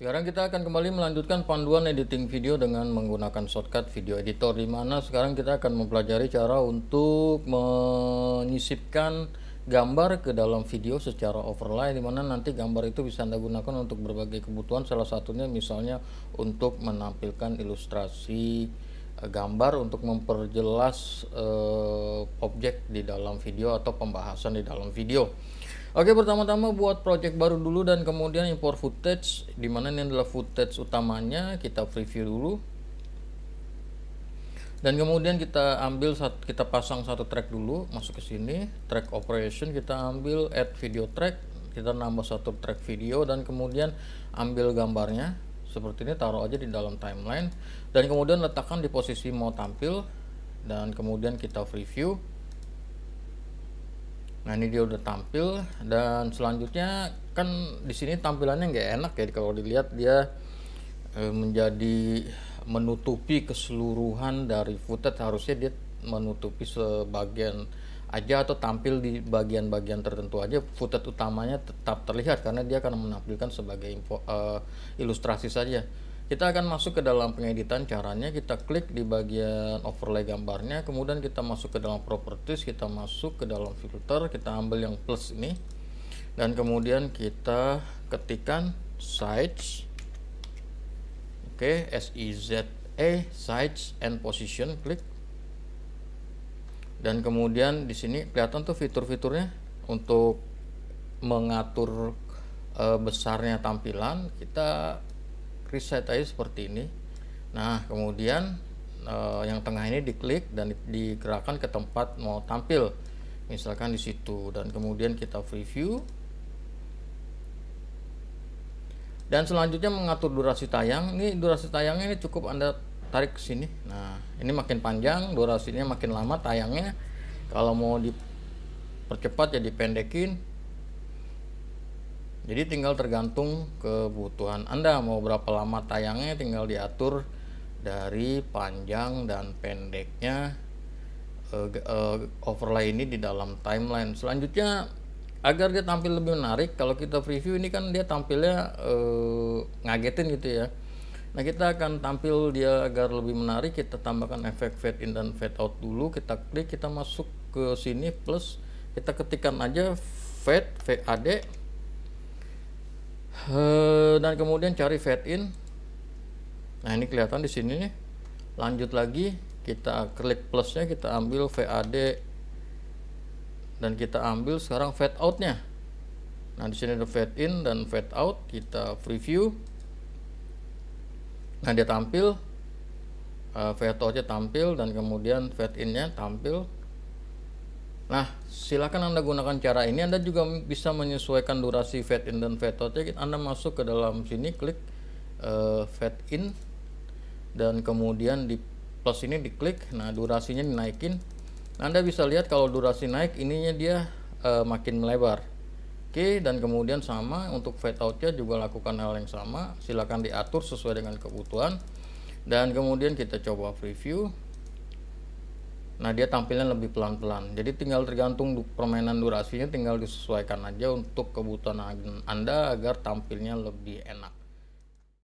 Sekarang kita akan kembali melanjutkan panduan editing video dengan menggunakan shortcut video editor di mana sekarang kita akan mempelajari cara untuk menyisipkan gambar ke dalam video secara overlay di mana nanti gambar itu bisa Anda gunakan untuk berbagai kebutuhan salah satunya misalnya untuk menampilkan ilustrasi eh, gambar untuk memperjelas uh, objek di dalam video atau pembahasan di dalam video. Oke, pertama-tama buat project baru dulu dan kemudian import footage, dimana ini adalah footage utamanya, kita preview dulu. Dan kemudian kita ambil, kita pasang satu track dulu, masuk ke sini, track operation, kita ambil add video track, kita nambah satu track video, dan kemudian ambil gambarnya, seperti ini taruh aja di dalam timeline, dan kemudian letakkan di posisi mau tampil, dan kemudian kita preview. Nah ini dia udah tampil dan selanjutnya kan di sini tampilannya nggak enak ya kalau dilihat dia e, menjadi menutupi keseluruhan dari footage harusnya dia menutupi sebagian aja atau tampil di bagian-bagian tertentu aja footage utamanya tetap terlihat karena dia akan menampilkan sebagai info, uh, ilustrasi saja. Kita akan masuk ke dalam pengeditan. Caranya kita klik di bagian overlay gambarnya, kemudian kita masuk ke dalam properties, kita masuk ke dalam filter, kita ambil yang plus ini. Dan kemudian kita ketikkan size. Oke, okay, S I Z E size and position klik. Dan kemudian di sini kelihatan tuh fitur-fiturnya untuk mengatur e, besarnya tampilan kita reset aja seperti ini nah kemudian uh, yang tengah ini diklik dan digerakkan ke tempat mau tampil misalkan di situ dan kemudian kita preview dan selanjutnya mengatur durasi tayang ini durasi tayangnya ini cukup anda tarik ke sini nah ini makin panjang durasinya makin lama tayangnya kalau mau dipercepat ya pendekin. Jadi tinggal tergantung kebutuhan Anda mau berapa lama tayangnya tinggal diatur dari panjang dan pendeknya uh, uh, overlay ini di dalam timeline. Selanjutnya agar dia tampil lebih menarik kalau kita preview ini kan dia tampilnya uh, ngagetin gitu ya. Nah kita akan tampil dia agar lebih menarik kita tambahkan efek fade in dan fade out dulu kita klik kita masuk ke sini plus kita ketikkan aja fade fade Eh, dan kemudian cari fade in nah ini kelihatan di sini nih lanjut lagi kita klik plusnya kita ambil VAD dan kita ambil sekarang fade outnya nah di sini ada fade in dan fade out kita preview nah dia tampil uh, fade outnya tampil dan kemudian fade innya tampil Nah, silakan Anda gunakan cara ini. Anda juga bisa menyesuaikan durasi fade in dan fade out. Anda masuk ke dalam sini, klik uh, fade in, dan kemudian di plus ini diklik. Nah, durasinya dinaikin. Nah, Anda bisa lihat kalau durasi naik, ininya dia uh, makin melebar. Oke, dan kemudian sama untuk fade out-nya juga lakukan hal yang sama. Silakan diatur sesuai dengan kebutuhan. Dan kemudian kita coba preview. Nah dia tampilnya lebih pelan-pelan. Jadi tinggal tergantung permainan durasinya tinggal disesuaikan aja untuk kebutuhan Anda agar tampilnya lebih enak.